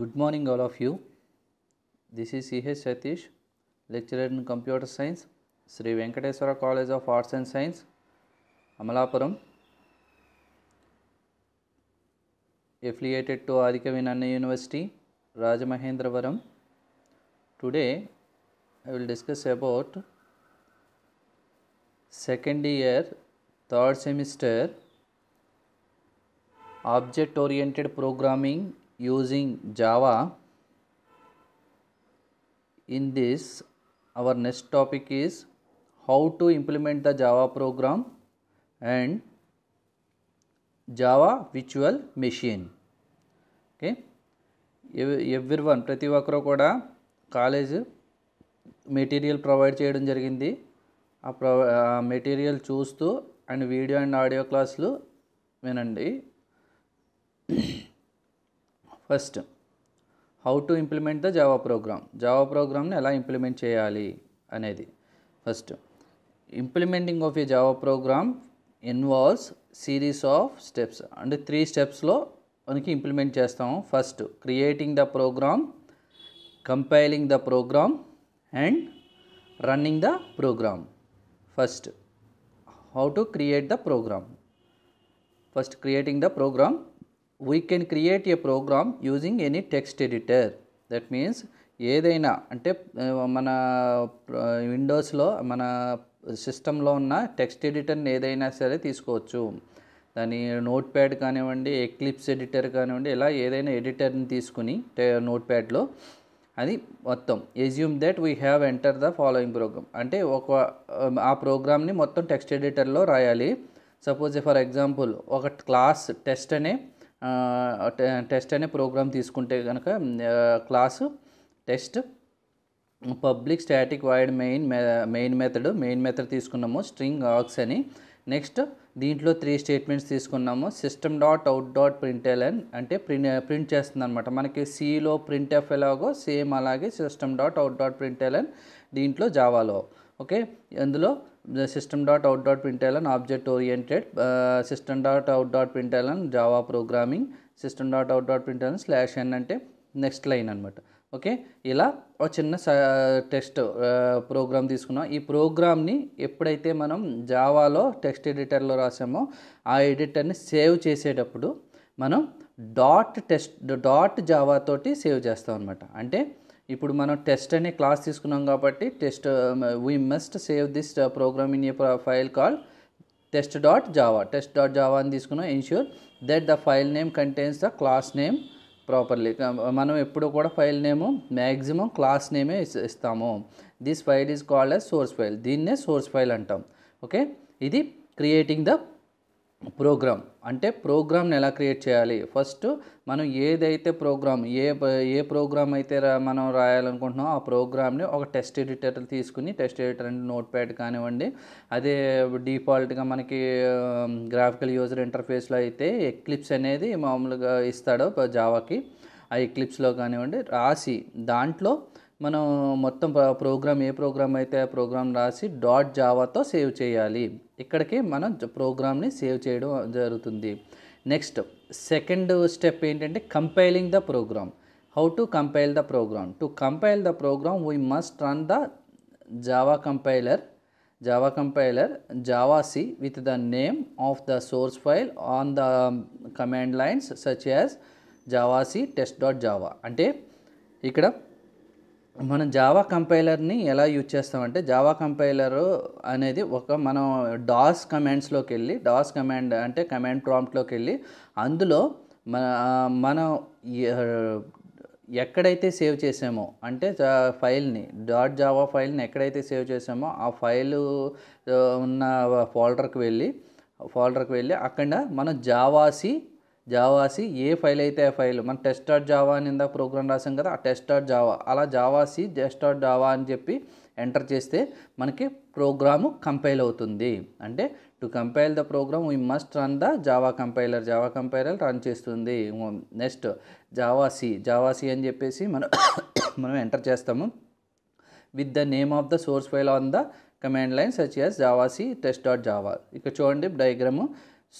Good morning all of you. This is C.H. Satish, lecturer in Computer Science, Sri Venkateswara College of Arts and Science, Amalapuram, affiliated to Adhikavinanna University, Rajamahendravaram. Today I will discuss about second year, third semester, object oriented programming using Java. In this our next topic is how to implement the Java program and Java virtual machine. Okay every one ప్రతి ఒక్కరు కూడా college material provide చేయడం జరిగింది ఆ ప్రొ material చూస్తూ and video and audio క్లాసులు వినండి first how to implement the Java program Java ప్రోగ్రామ్ని ఎలా ఇంప్లిమెంట్ చేయాలి అనేది first implementing of a Java program involves series of steps అంటే త్రీ స్టెప్స్లో మనకి ఇంప్లిమెంట్ చేస్తాము first creating the program compiling the program and running the program first how to create the program first creating the program we can create a program using any text editor that means ఏదైనా అంటే మన విండోస్లో మన సిస్టంలో ఉన్న text ఎడిటర్ని ఏదైనా సరే తీసుకోవచ్చు దాని నోట్ ప్యాడ్ కానివ్వండి ఎక్లిప్స్ ఎడిటర్ కానివ్వండి ఇలా ఏదైనా ఎడిటర్ని తీసుకుని నోట్ ప్యాడ్లో అది మొత్తం assume that we have enter the following program అంటే ఒక ఆ ప్రోగ్రామ్ని మొత్తం టెక్స్ట్ ఎడిటర్లో రాయాలి సపోజ్ ఫర్ ఎగ్జాంపుల్ ఒక క్లాస్ టెస్ట్ అనే టెస్ట్ అనే ప్రోగ్రామ్ తీసుకుంటే కనుక class test public static void main main method main method తీసుకున్నాము స్ట్రింగ్ ఆక్స్ అని నెక్స్ట్ దీంట్లో త్రీ స్టేట్మెంట్స్ తీసుకున్నాము system dot out dot print Elon అంటే ప్రింట్ ప్రింట్ చేస్తుంది అనమాట మనకి సిలో ప్రింట్ ఎఫ్ ఎలాగో సేమ్ అలాగే system dot out dot print L N దీంట్లో జావాలో ఓకే అందులో system dot out dot print L N object oriented system dot out dot print L N Java programming system dot out dot print L N slash N అంటే next line అనమాట okay ఇలా ఒక చిన్న text programme తీసుకున్నాం ఈ ప్రోగ్రామ్ని ఎప్పుడైతే మనం జావాలో టెక్స్ట్ ఎడిటర్లో రాసామో ఆ ఎడిటర్ని సేవ్ చేసేటప్పుడు మనం డాట్ టెస్ట్ డాట్ జావాతోటి సేవ్ చేస్తాం అనమాట అంటే ఇప్పుడు మనం టెస్ట్ అనే క్లాస్ తీసుకున్నాం కాబట్టి test we must save this program in a file call test dot Java test dot Java అని తీసుకున్నాం ensure that the file name contains the class name properly మనం ఎప్పుడు కూడా ఫైల్ నేము మ్యాక్సిమం క్లాస్ నేమే ఇస్తాము this file is called a source file దీన్నే source file అంటాం okay ఇది క్రియేటింగ్ ద ప్రోగ్రామ్ అంటే ప్రోగ్రామ్ని ఎలా క్రియేట్ చేయాలి ఫస్ట్ మనం ఏదైతే ప్రోగ్రామ్ ఏ ఏ ప్రోగ్రామ్ అయితే మనం రాయాలనుకుంటున్నామో ఆ ప్రోగ్రామ్ని ఒక టెస్ట్ ఎడిటర్ తీసుకుని టెస్ట్ ఎడిటర్ అంటే నోట్ ప్యాడ్ కానివ్వండి అదే డిఫాల్ట్గా మనకి గ్రాఫికల్ యూజర్ ఇంటర్ఫేస్లో అయితే ఎక్లిప్స్ అనేది మామూలుగా ఇస్తాడు జావాకి ఆ ఎక్లిప్స్లో కానివ్వండి రాసి దాంట్లో మనం మొత్తం ప్రోగ్రామ్ ఏ ప్రోగ్రామ్ అయితే ఆ ప్రోగ్రామ్ రాసి డాట్ జావాతో సేవ్ చేయాలి ఇక్కడికి మనం ప్రోగ్రామ్ని సేవ్ చేయడం జరుగుతుంది నెక్స్ట్ సెకండ్ స్టెప్ ఏంటంటే compiling the program how to compile the program to compile the program we must run the Java compiler Java compiler Java C with the name of the source file on the command lines such as javac test dot Java అంటే ఇక్కడ మనం Java కంపైలర్ని ఎలా use చేస్తామంటే Java compiler అనేది ఒక మనం DOS కమాండ్స్లోకి వెళ్ళి డాస్ కమాండ్ అంటే కమాండ్ ప్రాంప్ట్లోకి వెళ్ళి అందులో మన మనం ఎక్కడైతే సేవ్ చేసామో అంటే ఫైల్ని డాట్ జావా ఫైల్ని ఎక్కడైతే సేవ్ చేసామో ఆ ఫైలు ఉన్న ఫోల్డర్కి వెళ్ళి ఫోల్డర్కి వెళ్ళి అక్కడ మనం జావాసి జావాసి ఏ ఫైల్ అయితే ఆ ఫైల్ మనం టెస్ట్ డాట్ జావా అని ఇందాక ప్రోగ్రామ్ రాసాం కదా ఆ టెస్ట్ డాట్ జావా అలా జావాసి టెస్ట్ డాట్ జావా అని చెప్పి ఎంటర్ చేస్తే మనకి ప్రోగ్రాము కంపైల్ అవుతుంది అంటే to compile the program we must run the Java compiler Java compiler run చేస్తుంది నెక్స్ట్ జావాసి జావాసి అని చెప్పేసి మనం మనం ఎంటర్ చేస్తాము with the name of the source file on the command line such as javac test dot Java ఇక్కడ చూడండి diagram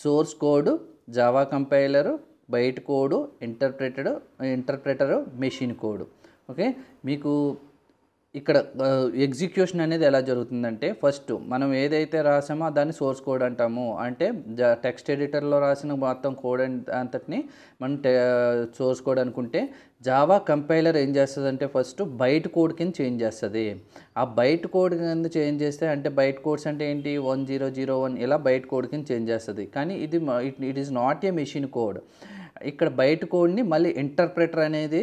source code Java compiler byte code interpreter interpreter machine code okay మీకు ఇక్కడ execution అనేది ఎలా జరుగుతుందంటే first మనం ఏదైతే రాసామో దాన్ని సోర్స్ కోడ్ అంటాము అంటే టెక్స్ట్ ఎడిటర్లో రాసిన మొత్తం కోడ్ అంతటిని మనం సోర్స్ కోడ్ అనుకుంటే జావా కంపైలర్ ఏం చేస్తుంది అంటే ఫస్ట్ బయట కోడ్ కింద చేంజ్ చేస్తుంది ఆ బయట కోడ్ కింద చేంజ్ చేస్తే అంటే బయట కోడ్స్ అంటే ఏంటి వన్ జీరో జీరో వన్ ఇలా బయట కోడ్ కింద చేంజ్ చేస్తుంది కానీ ఇది it is not a machine code ఇక్కడ బయట కోడ్ని మళ్ళీ ఇంటర్ప్రిటర్ అనేది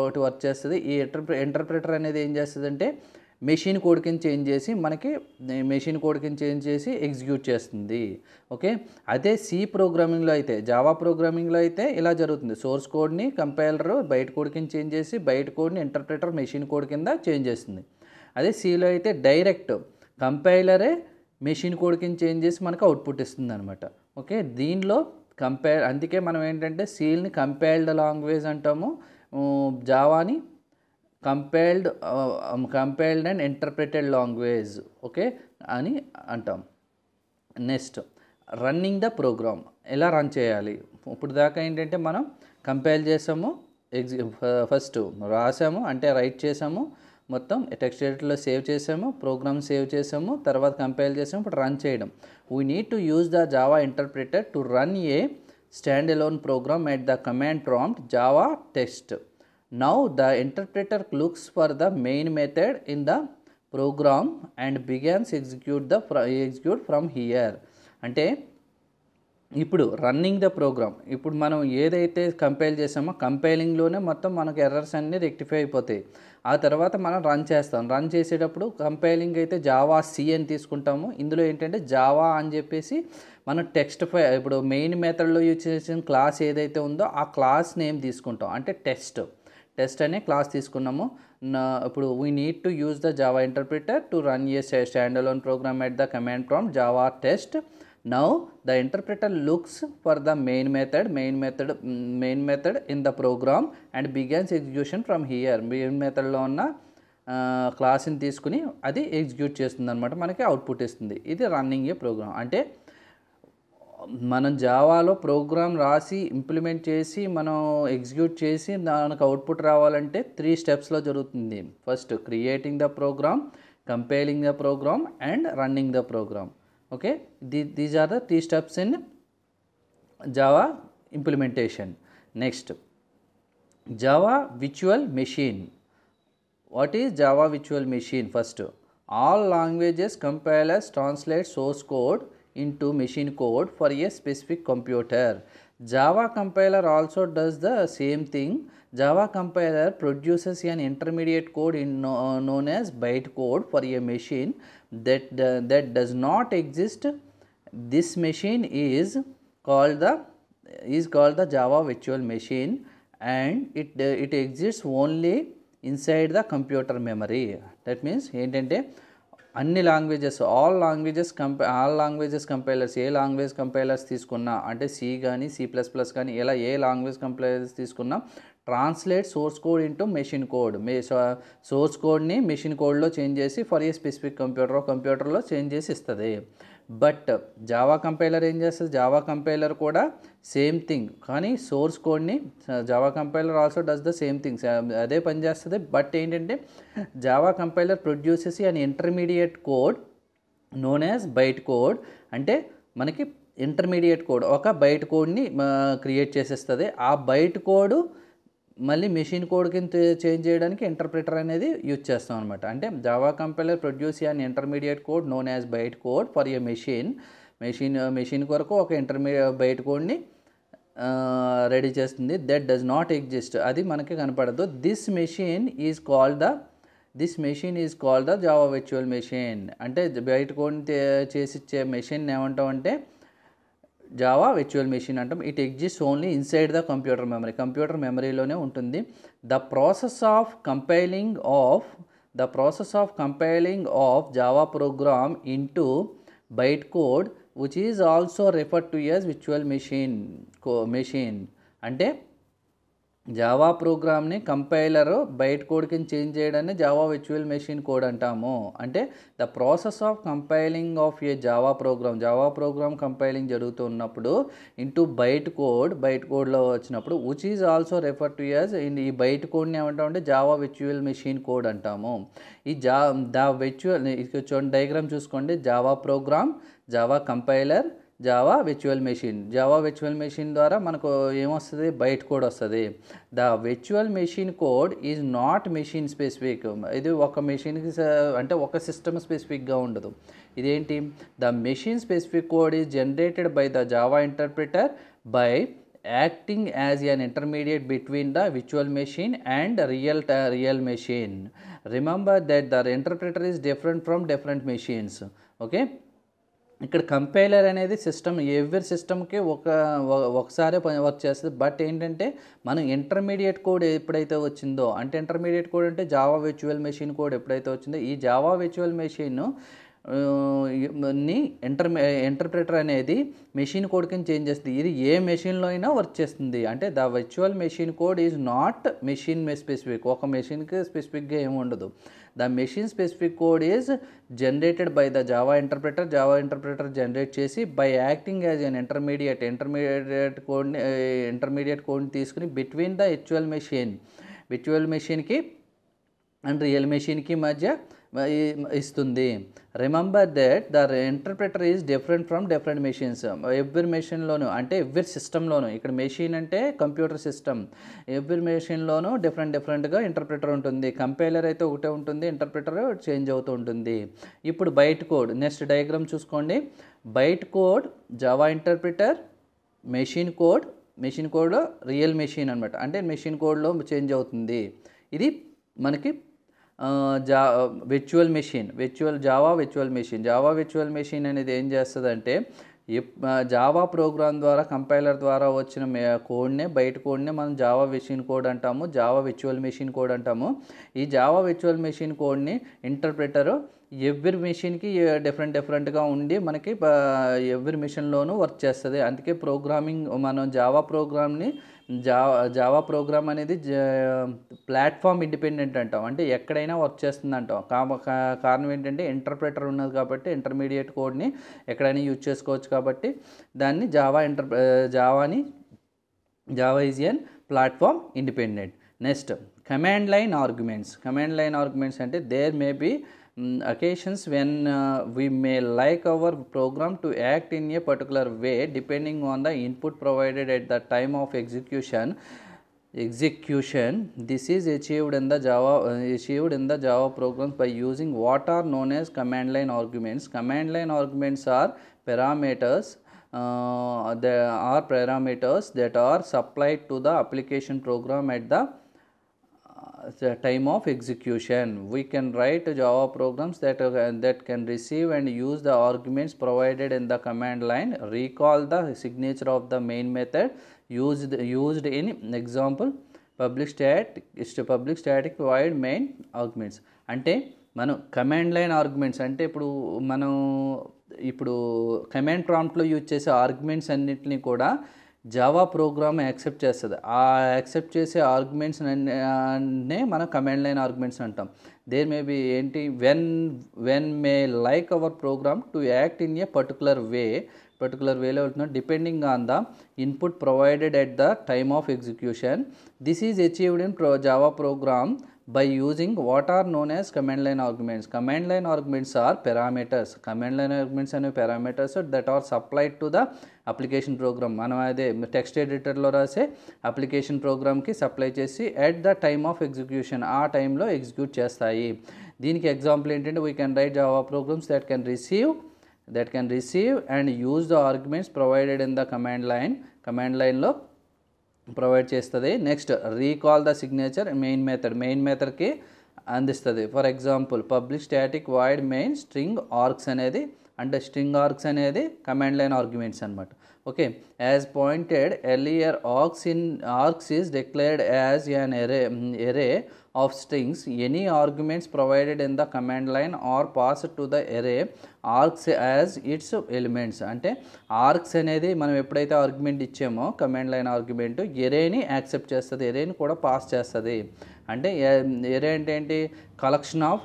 ఒకటి వర్క్ చేస్తుంది ఈ ఇంటర్ప్రి ఇంటర్ప్రిటర్ అనేది ఏం చేస్తుంది అంటే మెషిన్ కోడ్కి చేంజ్ చేసి మనకి మెషిన్ కోడ్కి చేంజ్ చేసి ఎగ్జిక్యూట్ చేస్తుంది ఓకే అదే సి ప్రోగ్రామింగ్లో అయితే జావా ప్రోగ్రామింగ్లో అయితే ఇలా జరుగుతుంది సోర్స్ కోడ్ని కంపైలర్ బయట కోడ్కి చేంజ్ చేసి బయట కోడ్ని ఇంటర్ప్రిటర్ మెషిన్ కోడ్ కింద చేంజ్ చేస్తుంది అదే సిలో అయితే డైరెక్ట్ కంపైలరే మెషిన్ కోడ్కి చేంజ్ చేసి మనకు అవుట్పుట్ ఇస్తుంది అనమాట ఓకే దీనిలో కంపేర్ అందుకే మనం ఏంటంటే సీల్ని కంపేల్డ్ లాంగ్వేజ్ అంటాము జావాని compiled compiled and interpreted language okay అని అంటాం నెక్స్ట్ రన్నింగ్ ద ప్రోగ్రామ్ ఎలా రన్ చేయాలి ఇప్పుడు దాకా ఏంటంటే మనం కంపేర్ చేసాము ఎగ్జి ఫస్ట్ రాసాము అంటే రైట్ చేసాము మొత్తం టెక్స్ట్ ఎడిటర్లో సేవ్ చేసాము ప్రోగ్రామ్ సేవ్ చేసాము తర్వాత కంపైల్ చేసాము ఇప్పుడు రన్ చేయడం we need to use the Java interpreter to run a stand alone program at the command prompt Java text now the interpreter looks for the main method in the program and begins execute the execute from here అంటే ఇప్పుడు running the programme ఇప్పుడు మనం ఏదైతే compile చేసామో కంపైలింగ్లోనే మొత్తం మనకు errors అన్నీ rectify అయిపోతాయి ఆ తర్వాత మనం రన్ చేస్తాం రన్ చేసేటప్పుడు కంపైలింగ్ అయితే జావా సి అని తీసుకుంటాము ఇందులో ఏంటంటే జావా అని చెప్పేసి మనం టెక్స్ట్ ఫై ఇప్పుడు మెయిన్ మెథడ్లో యూజ్ చేసిన క్లాస్ ఏదైతే ఉందో ఆ క్లాస్ నేమ్ తీసుకుంటాం అంటే టెస్ట్ టెస్ట్ అనే క్లాస్ తీసుకున్నాము ఇప్పుడు we need to use the Java interpreter to run a stand alone program at the command prompt Java test Now the interpreter looks for the main method, main method, mm, main method in the program and begins execution from here. Main method ఉన్న క్లాస్ని తీసుకుని అది execute చేస్తుంది అనమాట మనకి output ఇస్తుంది ఇది running ఏ programme అంటే మనం జావాలో ప్రోగ్రామ్ రాసి ఇంప్లిమెంట్ చేసి మనం ఎగ్జిక్యూట్ చేసి దానికి అవుట్పుట్ రావాలంటే త్రీ స్టెప్స్లో జరుగుతుంది first creating the program compiling the program and running the program okay these are the three steps in java implementation next java virtual machine what is java virtual machine first all languages compilers translate source code into machine code for a specific computer java compiler also does the same thing Java compiler produces an intermediate code in no, known as bytecode for a machine that, uh, that does not exist. This machine is called the is called the Java virtual machine and it, uh, it exists only inside the computer memory. That means ఏంటంటే అన్ని languages all languages కంపై all languages compilers a language compilers తీసుకున్నా అంటే C కానీ C plus plus కానీ ఇలా a language compilers తీసుకున్నా translate source code into machine code may source కోడ్ని మెషిన్ కోడ్లో చేంజ్ చేసి ఫర్ ఏ స్పెసిఫిక్ కంప్యూటర్ కంప్యూటర్లో చేంజ్ చేసి ఇస్తుంది బట్ జావా కంపైలర్ ఏం చేస్తుంది జావా కంపైలర్ కూడా సేమ్ థింగ్ కానీ సోర్స్ కోడ్ని Java compiler also does the same thing అదే పని చేస్తుంది బట్ ఏంటంటే జావా కంపైలర్ ప్రొడ్యూసెస్ చేసి అని intermediate code known as byte code అంటే మనకి ఇంటర్మీడియట్ కోడ్ ఒక బైట్ కోడ్ని క్రియేట్ చేసేస్తుంది ఆ బైట్ కోడ్ మళ్ళీ మెషిన్ కోడ్ కింద చేంజ్ చేయడానికి ఇంటర్ప్రిటర్ అనేది యూజ్ చేస్తాం అనమాట అంటే Java compiler produce an intermediate code known as byte code for a machine machine machine కొరకు ఒక ఇంటర్మీడియట్ బైట్ కోడ్ని రెడీ చేస్తుంది దట్ డస్ నాట్ ఎగ్జిస్ట్ అది మనకి కనపడదు this machine is called the this machine is called the Java virtual machine అంటే byte కోడ్ని ఇచ్చే మెషిన్ ఏమంటాం అంటే జావా విర్చువల్ మెషిన్ అంటాం it exist only inside the computer memory computer మెమరీలోనే ఉంటుంది the process of compiling of the process of compiling of Java program to byte code which is also refer to as virtual machine code machine అంటే Java ప్రోగ్రామ్ని compiler byte కోడ్కి change చేయడాన్ని Java విచువల్ machine code అంటాము అంటే the process of compiling of a Java program Java program compiling జరుగుతున్నప్పుడు into byte code byte కోడ్లో వచ్చినప్పుడు which is also refer to as ఈ బయట కోడ్ని ఏమంటామంటే జావా విచువల్ మెషిన్ కోడ్ అంటాము ఈ జా ద విచువల్ చూడండి డయాగ్రామ్ చూసుకోండి Java program Java compiler Java virtual machine Java virtual machine ద్వారా మనకు ఏమొస్తుంది బయట కోడ్ వస్తుంది the virtual machine code is not machine specific ఇది ఒక మెషిన్కి అంటే ఒక సిస్టమ్ స్పెసిఫిక్గా ఉండదు ఇదేంటి the machine specific code is generated by the Java interpreter by acting as an intermediate between the విచువల్ machine and real real machine remember that the interpreter is different from different machines okay ఇక్కడ compiler అనేది system ఎవరి సిస్టమ్కి ఒక ఒకసారే work చేస్తుంది but ఏంటంటే మనం ఇంటర్మీడియట్ కోడ్ ఎప్పుడైతే వచ్చిందో అంటే ఇంటర్మీడియట్ కోడ్ అంటే జావా విచువల్ మెషిన్ కోడ్ ఎప్పుడైతే వచ్చిందో ఈ జావా విచువల్ మెషిన్ ని ఎంటర్ ఎంటర్ప్రిటర్ అనేది మెషిన్ కోడ్ కింద చేంజ్ చేస్తుంది ఇది ఏ మెషిన్లో అయినా వర్క్ చేస్తుంది అంటే the virtual machine code is not machine specific ఒక మెషిన్కి స్పెసిఫిక్గా ఏమి ఉండదు the machine specific code is generated by the Java interpreter Java interpreter generate చేసి by acting as an intermediate intermediate కోడ్ని ఇంటర్మీడియట్ కోడ్ని తీసుకుని between the హెచ్యువల్ machine విచువల్ మెషిన్కి and real మెషిన్కి మధ్య ఇస్తుంది remember that the interpreter is different from different machines every మెషిన్లోను అంటే every సిస్టంలోను ఇక్కడ machine అంటే computer system every మెషిన్లోనూ డిఫరెంట్ డిఫరెంట్గా ఇంటర్ప్రిటర్ ఉంటుంది కంపైలర్ అయితే ఒకటే ఉంటుంది ఇంటర్ప్రిటర్ చేంజ్ అవుతూ ఉంటుంది ఇప్పుడు బయట కోడ్ నెక్స్ట్ డయాగ్రామ్ చూసుకోండి byte code Java interpreter machine code machine code real machine అనమాట అంటే మెషిన్ కోడ్లో చేంజ్ అవుతుంది ఇది మనకి జా virtual machine virtual Java virtual machine Java virtual machine అనేది ఏం చేస్తుందంటే జావా ప్రోగ్రామ్ ద్వారా కంపైలర్ ద్వారా వచ్చిన కోడ్నే బయట కోడ్నే మనం జావా మెషిన్ కోడ్ అంటాము జావా విర్చువల్ మెషిన్ కోడ్ అంటాము ఈ జావా విర్చువల్ మెషిన్ కోడ్ని ఇంటర్ప్రిటరు ఎవ్రీ మెషిన్కి డిఫరెంట్ డిఫరెంట్గా ఉండి మనకి ఎవ్రీ మెషిన్లోనూ వర్క్ చేస్తుంది అందుకే ప్రోగ్రామింగ్ మనం జావా ప్రోగ్రామ్ని జావా జావా ప్రోగ్రామ్ అనేది ప్లాట్ఫామ్ ఇండిపెండెంట్ అంటాం అంటే ఎక్కడైనా వర్క్ చేస్తుంది అంటాం కారణం ఏంటంటే ఇంటర్ప్రిటర్ ఉన్నది కాబట్టి ఇంటర్మీడియట్ కోడ్ని ఎక్కడైనా యూజ్ చేసుకోవచ్చు కాబట్టి దాన్ని జావా ఇంటర్ జావాని Java is an platform independent next command line arguments command line arguments అంటే there may be Mm, occasions when uh, we may like our program to act in a particular way depending on the input provided at the time of execution execution this is achieved in the java uh, achieved in the java programs by using what are known as command line arguments command line arguments are parameters uh, there are parameters that are supplied to the application program at the time of execution we can write Java programs that that can receive and use the arguments provided in the command line recall the signature of the main method used used in example public stat public static provide main arguments అంటే మనం command line arguments అంటే ఇప్పుడు మనం ఇప్పుడు command ప్రాంప్ట్లో use చేసే arguments అన్నింటినీ కూడా జావా ప్రోగ్రామ్ యాక్సెప్ట్ చేస్తుంది ఆ యాక్సెప్ట్ చేసే ఆర్గ్యుమెంట్స్ అనే మనం కమాండ్ లైన్ ఆర్గ్యుమెంట్స్ అంటాం దేర్ మే బి ఏంటి when when may like our program to act in a particular way particular వేలో వెళ్తున్నాం depending on the input provided at the time of execution this is achieved in pro Java program by using what are known as command line arguments. Command line arguments are parameters Command line arguments అనే parameters that are supplied to the application programme మనం అదే text ఎడిటర్లో రాసే application ప్రోగ్రామ్కి supply చేసి at the time of execution ఆ టైంలో execute చేస్తాయి దీనికి ఎగ్జాంపుల్ ఏంటంటే we can write Java programs that can receive that can receive and use the arguments provided in the command line command లైన్లో ప్రొవైడ్ చేస్తుంది next recall the signature main method main మెథడ్కి అందిస్తుంది for example public static void main string args అనేది అంటే string args అనేది command line arguments అనమాట okay as pointed earlier args in args is declared as an array array of strings any arguments provided in the command line or passed to the array arcs as its elements అంటే args అనేది మనం ఎప్పుడైతే argument ఇచ్చామో command line argument ఎరేని accept చేస్తుంది ఎరేని కూడా pass చేస్తుంది అంటే ఎరే అంటే ఏంటి collection of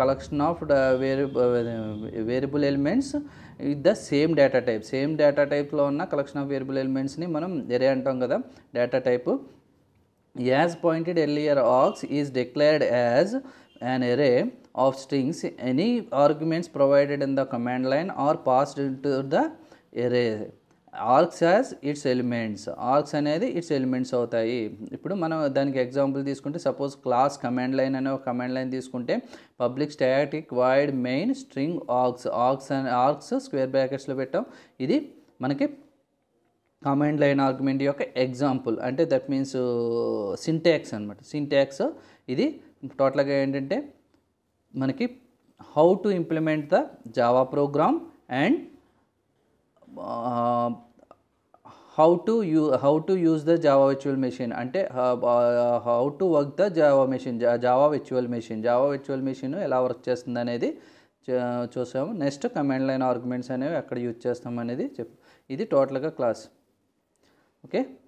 collection of vari variable elements with the same data type same data టైప్లో ఉన్న కలెక్షన్ ఆఫ్ వేరియబుల్ ఎలిమెంట్స్ని మనం ఎరే అంటాం కదా data type as pointed earlier aux is declared as an array of strings any arguments provided in the command line are passed to the array args as its elements args అనేది its elements అవుతాయి ఇప్పుడు మనం దానికి example తీసుకుంటే suppose class command line అనే ఒక command line తీసుకుంటే public static void main string arcs arcs and arcs square బ్రాకెట్స్లో పెట్టాం ఇది మనకి కమాండ్ లైన్ ఆర్గ్యుమెంట్ యొక్క ఎగ్జాంపుల్ అంటే దట్ మీన్స్ సింటాక్స్ అనమాట సింటాక్స్ ఇది టోటల్గా ఏంటంటే మనకి how to implement the Java programme and how to you how to use the Java విచువల్ మెషిన్ అంటే how to work the Java machine Java విచువల్ మెషిన్ జావా విచువల్ మెషిన్ ఎలా వర్క్ చేస్తుంది అనేది చూసాము నెక్స్ట్ కమాండ్ లైన్ ఆర్గ్యుమెంట్స్ అనేవి ఎక్కడ యూజ్ చేస్తాం అనేది చెప్పు ఇది టోటల్గా క్లాస్ okay